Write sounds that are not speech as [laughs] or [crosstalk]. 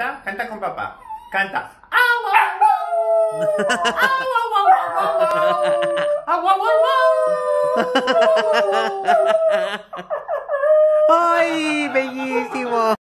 Canta, con papá. Canta. [laughs] ¡Ay, bellísimo!